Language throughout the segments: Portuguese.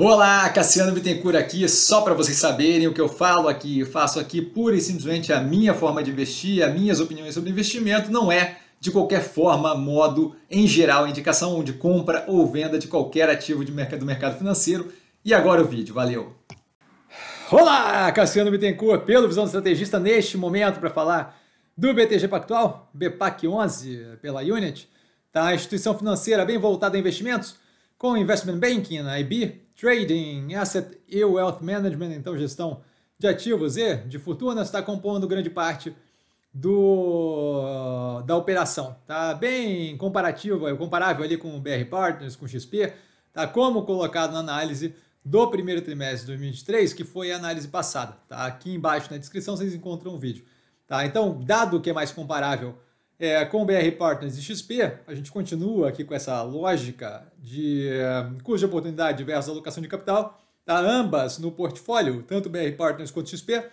Olá, Cassiano Bittencourt aqui, só para vocês saberem o que eu falo aqui, eu faço aqui pura e simplesmente a minha forma de investir, as minhas opiniões sobre investimento, não é de qualquer forma, modo, em geral, indicação de compra ou venda de qualquer ativo de mercado, do mercado financeiro. E agora o vídeo, valeu! Olá, Cassiano Bittencourt, pelo Visão do Estrategista, neste momento para falar do BTG Pactual, BPAC 11 pela Unit, tá? instituição financeira bem voltada a investimentos, com Investment Banking na né, IB, Trading, Asset e Wealth Management, então gestão de ativos e de fortunas, está compondo grande parte do da operação. Tá bem comparativo, é comparável ali com o BR Partners, com XP, tá como colocado na análise do primeiro trimestre de 2023, que foi a análise passada. Tá? Aqui embaixo na descrição vocês encontram o um vídeo. Tá? Então, dado que é mais comparável é, com o BR Partners e XP, a gente continua aqui com essa lógica de eh, cuja custo de oportunidade versus alocação de capital, tá? ambas no portfólio, tanto BR Partners quanto XP,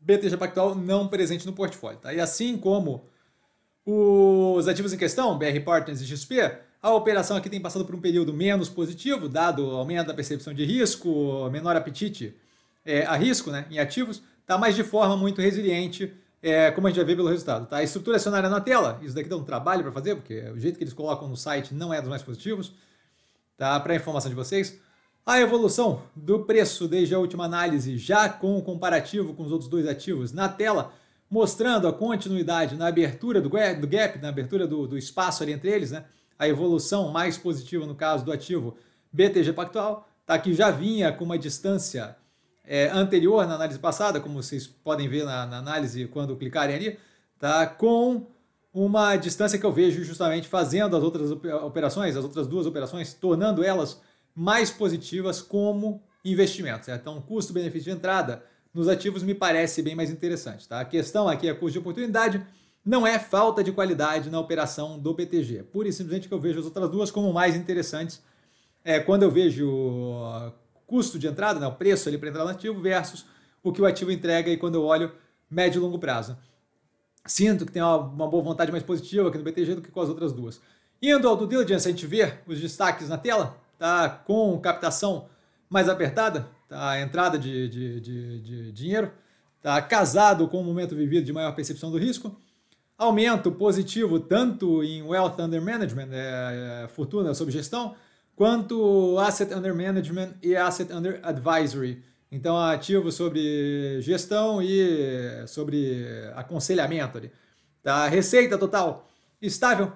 BTG Pactual não presente no portfólio. Tá? E assim como os ativos em questão, BR Partners e XP, a operação aqui tem passado por um período menos positivo, dado o aumento da percepção de risco, menor apetite é, a risco né, em ativos, está mais de forma muito resiliente é, como a gente vai ver pelo resultado. Tá? A estrutura acionária na tela, isso daqui dá um trabalho para fazer, porque o jeito que eles colocam no site não é dos mais positivos, tá? para informação de vocês. A evolução do preço desde a última análise, já com o comparativo com os outros dois ativos na tela, mostrando a continuidade na abertura do gap, na abertura do, do espaço ali entre eles, né? a evolução mais positiva no caso do ativo BTG Pactual, tá? que já vinha com uma distância é, anterior, na análise passada, como vocês podem ver na, na análise quando clicarem ali, tá? com uma distância que eu vejo justamente fazendo as outras operações, as outras duas operações, tornando elas mais positivas como investimento. Certo? Então, custo-benefício de entrada nos ativos me parece bem mais interessante. Tá? A questão aqui é custo de oportunidade, não é falta de qualidade na operação do BTG. Pura e simplesmente que eu vejo as outras duas como mais interessantes. É, quando eu vejo custo de entrada, né, o preço ali para entrar no ativo, versus o que o ativo entrega e quando eu olho médio e longo prazo. Sinto que tem uma, uma boa vontade mais positiva aqui no BTG do que com as outras duas. Indo ao do diligence, a gente vê os destaques na tela, tá? Com captação mais apertada, tá? Entrada de, de, de, de dinheiro, tá? Casado com o um momento vivido de maior percepção do risco. Aumento positivo tanto em Wealth Under Management, é, é, fortuna sob gestão, quanto Asset Under Management e Asset Under Advisory. Então, ativo sobre gestão e sobre aconselhamento. Ali. Tá? Receita total estável,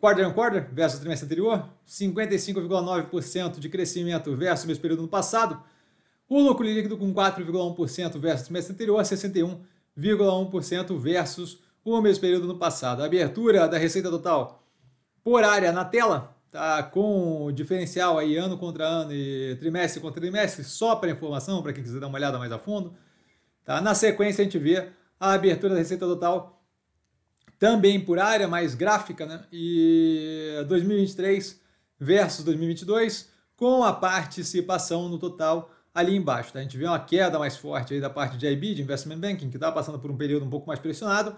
quarter on quarter versus trimestre anterior, 55,9% de crescimento versus o mesmo período no passado, o lucro líquido com 4,1% versus trimestre anterior, 61,1% versus o mesmo período no passado. A abertura da receita total por área na tela, tá com diferencial aí ano contra ano e trimestre contra trimestre, só para informação, para quem quiser dar uma olhada mais a fundo. Tá? Na sequência a gente vê a abertura da receita total também por área, mais gráfica, né? E 2023 versus 2022, com a participação no total ali embaixo. Tá? A gente vê uma queda mais forte aí da parte de IB, de Investment Banking, que está passando por um período um pouco mais pressionado,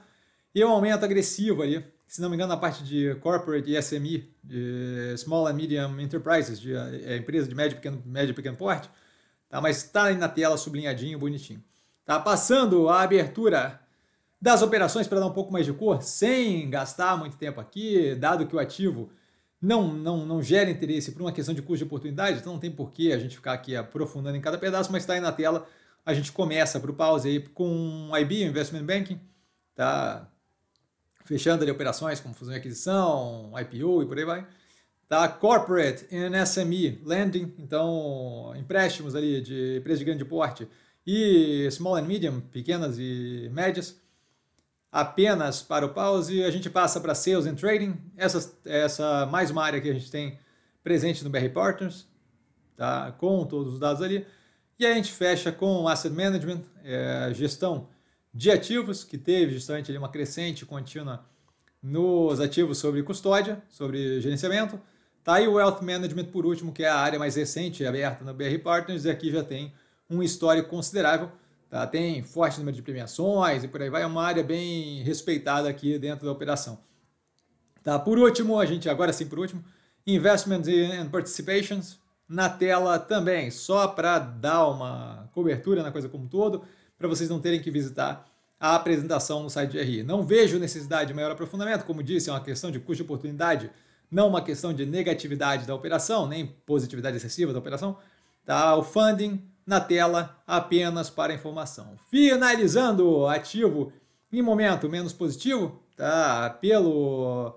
e é um aumento agressivo ali se não me engano, na parte de corporate e SME, de small and medium enterprises, de é, empresa de médio e pequeno, médio, pequeno porte, tá? mas está aí na tela sublinhadinho, bonitinho. Tá passando a abertura das operações para dar um pouco mais de cor, sem gastar muito tempo aqui, dado que o ativo não, não, não gera interesse por uma questão de custo de oportunidade, então não tem porquê a gente ficar aqui aprofundando em cada pedaço, mas está aí na tela. A gente começa para o pause aí com IB, Investment Banking, tá? fechando ali operações como fusão e aquisição, IPO e por aí vai. Tá? Corporate and SME lending, então empréstimos ali de empresas de grande porte e small and medium, pequenas e médias. Apenas para o pause, a gente passa para sales and trading, essa, essa mais uma área que a gente tem presente no BR Partners, tá? com todos os dados ali. E a gente fecha com asset management, é, gestão de ativos, que teve justamente ali uma crescente contínua nos ativos sobre custódia, sobre gerenciamento. Tá aí o Wealth Management por último, que é a área mais recente aberta no BR Partners, e aqui já tem um histórico considerável. Tá? Tem forte número de premiações e por aí vai, é uma área bem respeitada aqui dentro da operação. Tá? Por último, a gente agora sim por último, Investments and Participations na tela também, só para dar uma cobertura na coisa como um todo para vocês não terem que visitar a apresentação no site de RI. Não vejo necessidade de maior aprofundamento, como disse, é uma questão de custo de oportunidade, não uma questão de negatividade da operação, nem positividade excessiva da operação. Tá? O funding na tela apenas para informação. Finalizando, ativo em momento menos positivo, tá? Pelo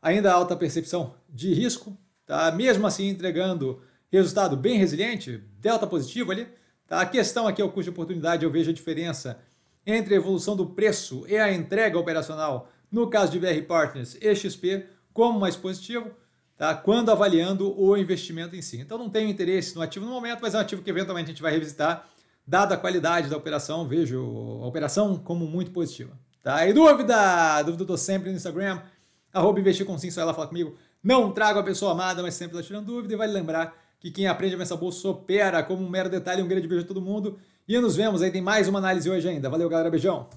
ainda alta percepção de risco, tá? Mesmo assim entregando resultado bem resiliente, delta positivo ali. Tá? A questão aqui é o custo de oportunidade, eu vejo a diferença entre a evolução do preço e a entrega operacional, no caso de BR Partners e XP, como mais positivo, tá? quando avaliando o investimento em si. Então não tenho interesse no ativo no momento, mas é um ativo que eventualmente a gente vai revisitar, dada a qualidade da operação, vejo a operação como muito positiva. Tá? E dúvida? Dúvida estou sempre no Instagram, arroba investir com sim, só ela fala comigo. Não trago a pessoa amada, mas sempre estou tirando dúvida e vale lembrar que quem aprende a pensar bolsa supera. Como um mero detalhe, um grande beijo a todo mundo. E nos vemos aí, tem mais uma análise hoje ainda. Valeu, galera, beijão!